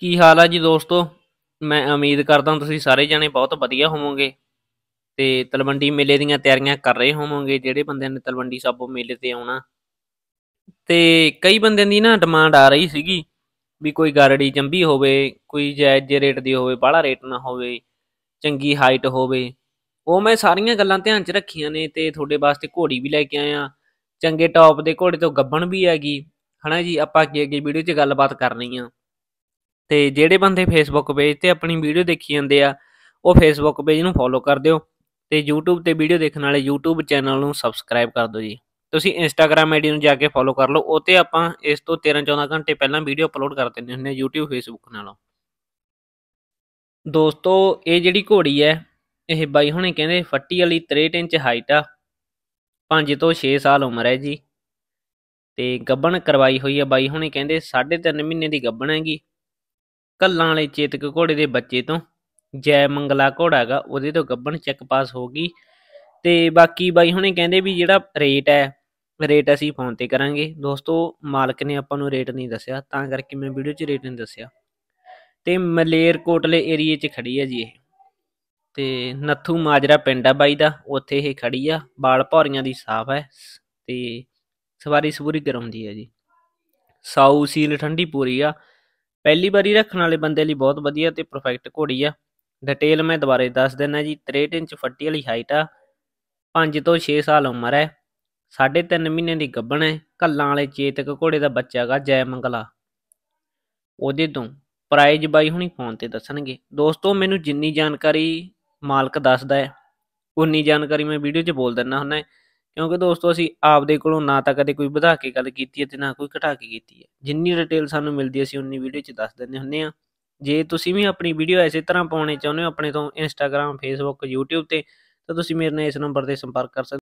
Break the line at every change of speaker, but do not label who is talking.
ਕੀ ਹਾਲ ਆ ਜੀ ਦੋਸਤੋ ਮੈਂ ਉਮੀਦ ਕਰਦਾ ਹਾਂ ਤੁਸੀਂ ਸਾਰੇ ਜਣੇ ਬਹੁਤ ਵਧੀਆ ਹੋਵੋਗੇ ਤੇ ਤਲਵੰਡੀ ਮੇਲੇ ਦੀਆਂ ਤਿਆਰੀਆਂ ਕਰ ਰਹੇ ਹੋਵੋਗੇ ਜਿਹੜੇ ਬੰਦਿਆਂ ਨੇ ਤਲਵੰਡੀ ਸਾਬੋ ਮੇਲੇ ਤੇ ਆਉਣਾ ਤੇ ਕਈ ਬੰਦਿਆਂ ਦੀ ਨਾ ਡਿਮਾਂਡ ਆ ਰਹੀ ਸੀਗੀ ਵੀ ਕੋਈ ਗਾਰੜੀ ਜੰਬੀ ਹੋਵੇ ਕੋਈ ਜਾਇਜ਼ ਜੇ ਰੇਟ ਦੀ ਹੋਵੇ ਬਾਹਲਾ ਰੇਟ ਨਾ ਹੋਵੇ ਚੰਗੀ ਹਾਈਟ ਹੋਵੇ ਉਹ ਮੈਂ ਸਾਰੀਆਂ ਗੱਲਾਂ ਧਿਆਨ 'ਚ ਰੱਖੀਆਂ ਨੇ ਤੇ ਤੁਹਾਡੇ ਵਾਸਤੇ ਘੋੜੀ ਵੀ ਲੈ ਕੇ ਆਇਆ ਚੰਗੇ ਟੌਪ ਦੇ ਘੋੜੇ ਤੋਂ ਗੱਬਣ ਵੀ ਹੈਗੀ ਹਨਾ ਜੀ ਆਪਾਂ ਅੱਗੇ ਅੱਗੇ ਵੀਡੀਓ 'ਚ ਗੱਲਬਾਤ ਕਰਨੀ ਆ ਤੇ ਜਿਹੜੇ ਬੰਦੇ ਫੇਸਬੁੱਕ ਪੇਜ ਤੇ ਆਪਣੀ ਵੀਡੀਓ ਦੇਖੀ ਜਾਂਦੇ ਆ ਉਹ ਫੇਸਬੁੱਕ ਪੇਜ ਨੂੰ ਫੋਲੋ ਕਰ ਦਿਓ ਤੇ YouTube ਤੇ ਵੀਡੀਓ ਦੇਖਣ ਵਾਲੇ YouTube ਚੈਨਲ ਨੂੰ ਸਬਸਕ੍ਰਾਈਬ ਕਰ ਦਿਓ ਜੀ ਤੁਸੀਂ Instagram ਆਈਡੀ ਨੂੰ ਜਾ ਕੇ ਫੋਲੋ ਕਰ ਲਓ ਉਹ ਤੇ ਆਪਾਂ ਇਸ ਤੋਂ 13-14 ਘੰਟੇ ਪਹਿਲਾਂ ਵੀਡੀਓ ਅਪਲੋਡ ਕਰ ਦਿੰਦੇ ਹੁੰਦੇ ਹਾਂ YouTube Facebook ਨਾਲੋਂ ਦੋਸਤੋ ਇਹ ਜਿਹੜੀ ਘੋੜੀ ਹੈ ਇਹ ਬਾਈ ਹੁਣੇ ਕਹਿੰਦੇ ਫੱਟੀ ਵਾਲੀ 63 ਇੰਚ ਹਾਈਟ ਆ 5 ਤੋਂ 6 ਸਾਲ ਉਮਰ ਹੈ ਜੀ ਤੇ ਗੱਬਣ ਕਰਵਾਈ ਹੋਈ ਹੈ ਬਾਈ ਹੁਣੇ ਕਹਿੰਦੇ 3.5 ਮਹੀਨੇ ਦੀ ਗੱਬਣ ਹੈਗੀ ਕੱਲਾਂ ਵਾਲੇ ਚੇਤਕ ਘੋੜੇ ਦੇ ਬੱਚੇ ਤੋਂ ਜੈ ਮੰਗਲਾ ਘੋੜਾ ਹੈਗਾ ਉਹਦੇ ਤੋਂ ਗੱਬਣ ਚੈੱਕ ਪਾਸ ਹੋ ਗਈ ਤੇ ਬਾਕੀ ਬਾਈ ਹੁਣੇ ਕਹਿੰਦੇ ਵੀ ਜਿਹੜਾ ਰੇਟ ਹੈ ਰੇਟ ਅਸੀਂ ਫੋਨ ਤੇ ਕਰਾਂਗੇ ਦੋਸਤੋ ਮਾਲਕ ਨੇ ਆਪਾਂ ਨੂੰ ਰੇਟ ਨਹੀਂ ਦੱਸਿਆ ਤਾਂ ਕਰਕੇ ਮੈਂ ਵੀਡੀਓ 'ਚ ਰੇਟ ਨਹੀਂ ਦੱਸਿਆ ਤੇ ਮਲੇਰ ਕੋਟਲੇ ਏਰੀਏ 'ਚ ਖੜੀ ਹੈ ਜੀ ਇਹ ਤੇ ਨੱਥੂ ਮਾਜਰਾ ਪਿੰਡ ਆ ਬਾਈ ਦਾ ਉੱਥੇ ਇਹ ਖੜੀ ਆ ਬਾਲ ਭੌਰੀਆਂ ਦੀ ਸਾਫ ਹੈ ਤੇ ਸਵਾਰੀ ਸਪੂਰੀ ਕਰਾਉਂਦੀ ਹੈ ਜੀ ਸਾਊ ਸੀਲ ਠੰਡੀ ਪੂਰੀ ਆ ਪਹਿਲੀ ਵਾਰੀ ਰੱਖਣ ਵਾਲੇ ਬੰਦੇ ਲਈ ਬਹੁਤ ਵਧੀਆ ਤੇ ਪਰਫੈਕਟ ਘੋੜੀ ਆ ਡਿਟੇਲ ਮੈਂ ਦੁਬਾਰੇ ਦੱਸ ਦਿੰਨਾ ਜੀ 63 ਇੰਚ ਫੱਟੀ ਵਾਲੀ ਹਾਈਟ ਆ 5 ਤੋਂ 6 ਸਾਲ ਉਮਰ ਹੈ 3.5 ਮਹੀਨੇ ਦੀ ਗੱਭਣ ਹੈ ਕੱਲਾਂ ਵਾਲੇ ਚੇਤਕ ਘੋੜੇ ਦਾ ਬੱਚਾ ਹੈਗਾ ਜੈ ਮੰਗਲਾ ਉਹਦੇ ਤੋਂ ਪ੍ਰਾਈਜ਼ ਬਾਈ ਹੁਣੀ ਫੋਨ ਤੇ ਦੱਸਣਗੇ ਦੋਸਤੋ ਮੈਨੂੰ ਜਿੰਨੀ ਜਾਣਕਾਰੀ ਮਾਲਕ ਦੱਸਦਾ ਹੈ ਉਨੀ ਜਾਣਕਾਰੀ ਮੈਂ ਵੀਡੀਓ 'ਚ ਬੋਲ ਦਿੰਨਾ ਹੁੰਦਾ ਕਿਉਂਕਿ ਦੋਸਤੋ ਅਸੀਂ ਆਪਦੇ ਕੋਲੋਂ ਨਾ ਤਾਂ ਕਦੇ ਕੋਈ ਵਧਾ ਕੇ ਗੱਲ ਕੀਤੀ ਹੈ ਤੇ ਨਾ ਕੋਈ ਘਟਾ ਕੇ ਕੀਤੀ ਹੈ ਜਿੰਨੀ ਡਿਟੇਲ ਸਾਨੂੰ ਮਿਲਦੀ ਅਸੀਂ ਉਨੀ ਵੀਡੀਓ 'ਚ ਦੱਸ ਦਿੰਦੇ ਹੁੰਦੇ ਆ ਜੇ ਤੁਸੀਂ ਵੀ ਆਪਣੀ ਵੀਡੀਓ ਐਸੇ ਤਰ੍ਹਾਂ ਪਾਉਣੇ ਚਾਹੁੰਦੇ ਹੋ ਆਪਣੇ ਤੋਂ ਇੰਸਟਾਗ੍ਰam ਫੇਸਬੁੱਕ YouTube ਤੇ ਤਾਂ ਤੁਸੀਂ ਮੇਰੇ ਨਾਲ ਇਸ ਨੰਬਰ ਤੇ ਸੰਪਰਕ ਕਰ ਸਕਦੇ